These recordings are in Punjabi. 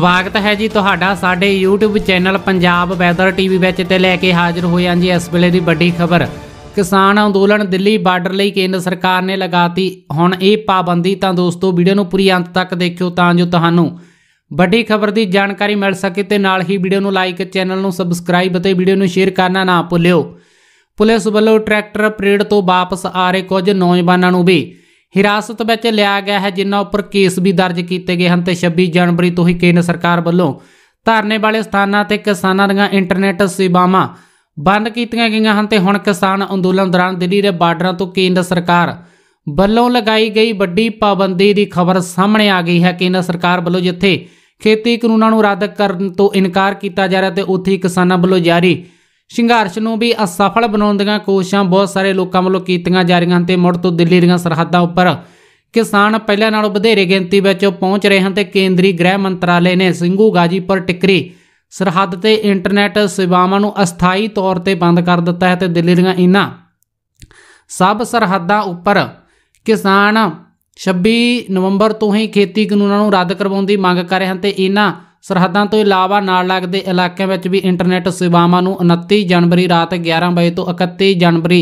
ਸਵਾਗਤ ਹੈ ਜੀ ਤੁਹਾਡਾ ਸਾਡੇ YouTube channel Punjab weather TV ਵਿੱਚ ਤੇ ਲੈ ਕੇ ਹਾਜ਼ਰ ਹੋਏ ਹਾਂ ਜੀ ਇਸ ਵੇਲੇ ਦੀ ਵੱਡੀ ਖਬਰ ਕਿਸਾਨ ਅੰਦੋਲਨ ਦਿੱਲੀ ਬਾਰਡਰ ਲਈ ਕੇਂਦਰ ਸਰਕਾਰ ਨੇ ਲਗਾਤੀ ਹੁਣ ਇਹ ਪਾਬੰਦੀ ਤਾਂ ਦੋਸਤੋ ਵੀਡੀਓ ਨੂੰ ਪੂਰੀ ਅੰਤ ਤੱਕ ਦੇਖਿਓ ਤਾਂ ਜੋ ਤੁਹਾਨੂੰ ਵੱਡੀ ਖਬਰ ਦੀ ਜਾਣਕਾਰੀ ਮਿਲ ਸਕੇ ਤੇ ਨਾਲ ਹੀ ਵੀਡੀਓ ਨੂੰ ਲਾਈਕ ਚੈਨਲ ਨੂੰ ਸਬਸਕ੍ਰਾਈਬ ਅਤੇ ਵੀਡੀਓ ਨੂੰ ਸ਼ੇਅਰ ਕਰਨਾ ਨਾ ਭੁੱਲਿਓ ਪੁਲਿਸ ਵੱਲੋਂ ਟਰੈਕਟਰ ਪਰੇਡ ਤੋਂ ਵਾਪਸ ਆ ਰਹੇ ਕੁਝ ਨੌਜਵਾਨਾਂ ਨੂੰ ਵੀ ਹਿਰਾਸਤ ਵਿੱਚ ਲਿਆ ਗਿਆ ਹੈ ਜਿਨ੍ਹਾਂ ਉੱਪਰ ਕੇਸ ਵੀ ਦਰਜ ਕੀਤੇ ਗਏ ਹਨ ਤੇ 26 ਜਨਵਰੀ ਤੋਂ ਹੀ ਕੇਂਦਰ ਸਰਕਾਰ ਵੱਲੋਂ ਧਰਨੇ ਵਾਲੇ ਸਥਾਨਾਂ ਤੇ ਕਿਸਾਨਾਂ ਦੀਆਂ ਇੰਟਰਨੈਟ ਸੇਵਾਵਾਂ ਬੰਦ ਕੀਤੀਆਂ ਗਈਆਂ ਹਨ ਤੇ ਹੁਣ ਕਿਸਾਨ ਅੰਦੋਲਨ ਦੌਰਾਨ ਦਿੱਲੀ ਦੇ ਬਾਰਡਰਾਂ ਤੋਂ ਕੇਂਦਰ ਸਰਕਾਰ ਵੱਲੋਂ ਲਗਾਈ ਗਈ ਵੱਡੀ ਪਾਬੰਦੀ ਦੀ ਖਬਰ ਸਾਹਮਣੇ ਆ ਗਈ ਹੈ ਕੇਂਦਰ ਸਰਕਾਰ ਵੱਲੋਂ ਜਿੱਥੇ ਖੇਤੀ ਕਾਨੂੰਨਾਂ ਨੂੰ ਰੱਦ ਕਰਨ ਤੋਂ ਇਨਕਾਰ ਕੀਤਾ ਜਾ ਰਿਹਾ ਤੇ ਉੱਥੇ ਕਿਸਾਨਾਂ ਵੱਲੋਂ ਜਾਰੀ ਸੰਘਰਸ਼ ਨੂੰ ਵੀ ਅਸਫਲ ਬਣਾਉਣ ਦੀਆਂ ਕੋਸ਼ਿਸ਼ਾਂ ਬਹੁਤ ਸਾਰੇ ਲੋਕਾਂ ਵੱਲੋਂ ਕੀਤੀਆਂ ਜਾ ਰਹੀਆਂ ਹਨ ਤੇ ਮੁੜ ਤੋਂ ਦਿੱਲੀ ਦੀਆਂ ਸਰਹੱਦਾਂ ਉੱਪਰ ਕਿਸਾਨ ਪਹਿਲਾਂ ਨਾਲੋਂ ਵਧੇਰੇ ਗਿਣਤੀ ਵਿੱਚ ਪਹੁੰਚ ਰਹੇ ਹਨ ਤੇ ਕੇਂਦਰੀ ਗ੍ਰਹਿ ਮੰਤਰਾਲੇ ਨੇ ਸਿੰਘੂ ਗਾਜੀਪੁਰ ਟਿਕਰੀ ਸਰਹੱਦ ਤੇ ਇੰਟਰਨੈਟ ਸੇਵਾਵਾਂ ਨੂੰ ਅਸਥਾਈ ਤੌਰ ਤੇ ਬੰਦ ਕਰ ਦਿੱਤਾ ਹੈ ਤੇ ਦਿੱਲੀ ਦੀਆਂ ਇਨਾ ਸਭ ਸਰਹੱਦਾਂ ਉੱਪਰ ਕਿਸਾਨ 26 ਨਵੰਬਰ ਤੋਂ ਹੀ ਖੇਤੀ ਕਾਨੂੰਨਾਂ ਨੂੰ ਰੱਦ ਕਰਵਾਉਣ ਦੀ ਮੰਗ ਕਰ ਰਹੇ ਹਨ ਤੇ ਇਹਨਾਂ ਸਰਹੱਦਾਂ ਤੋਂ ਇਲਾਵਾ ਨਾਲ ਲੱਗਦੇ ਇਲਾਕਿਆਂ ਵਿੱਚ ਵੀ ਇੰਟਰਨੈਟ ਸੇਵਾਵਾਂ ਨੂੰ 29 ਜਨਵਰੀ ਰਾਤ 11 ਵਜੇ ਤੋਂ 31 ਜਨਵਰੀ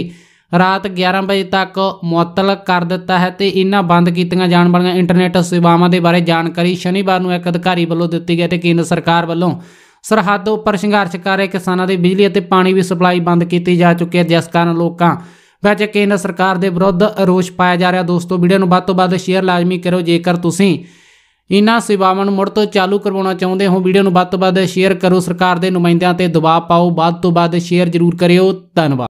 ਰਾਤ 11 ਵਜੇ ਤੱਕ ਮੁਅੱਤਲ ਕਰ ਦਿੱਤਾ ਹੈ ਤੇ ਇਹਨਾਂ ਬੰਦ ਕੀਤੀਆਂ ਜਾਣ ਵਾਲੀਆਂ ਇੰਟਰਨੈਟ ਸੇਵਾਵਾਂ ਦੇ ਬਾਰੇ ਜਾਣਕਾਰੀ ਸ਼ਨੀਵਾਰ ਨੂੰ ਇੱਕ ਅਧਿਕਾਰੀ ਵੱਲੋਂ ਦਿੱਤੀ ਗਈ ਤੇ ਕੇਂਦਰ ਸਰਕਾਰ ਵੱਲੋਂ ਸਰਹੱਦ ਉੱਪਰ ਸੰਘਰਸ਼ ਕਰ ਰਹੇ ਕਿਸਾਨਾਂ ਦੀ ਬਿਜਲੀ ਅਤੇ ਪਾਣੀ ਵੀ ਸਪਲਾਈ ਬੰਦ ਕੀਤੀ ਜਾ ਚੁੱਕੀ ਹੈ ਜਿਸ ਕਾਰਨ ਲੋਕਾਂ ਵਿੱਚ ਕੇਂਦਰ ਸਰਕਾਰ ਦੇ ਵਿਰੁੱਧ ਰੋਸ ਪਾਇਆ ਜਾ ਰਿਹਾ ਦੋਸਤੋ ਵੀਡੀਓ ਨੂੰ ਵੱਧ ਤੋਂ ਵੱਧ ਸ਼ੇਅਰ ਲਾਜ਼ਮੀ ਕਰੋ ਜੇਕਰ ਤੁਸੀਂ ਇਹਨਾਂ ਸੇਵਾਵਾਂ ਨੂੰ ਮੁੜ ਤੋਂ ਚਾਲੂ ਕਰਵਾਉਣਾ ਚਾਹੁੰਦੇ ਹੋ ਵੀਡੀਓ ਨੂੰ ਵੱਧ ਤੋਂ ਵੱਧ ਸ਼ੇਅਰ ਕਰੋ ਸਰਕਾਰ ਦੇ ਨੁਮਾਇੰਦਿਆਂ ਤੇ ਦਬਾਅ ਪਾਓ ਵੱਧ ਤੋਂ ਵੱਧ ਸ਼ੇਅਰ ਜ਼ਰੂਰ ਕਰਿਓ ਧੰਨਵਾਦ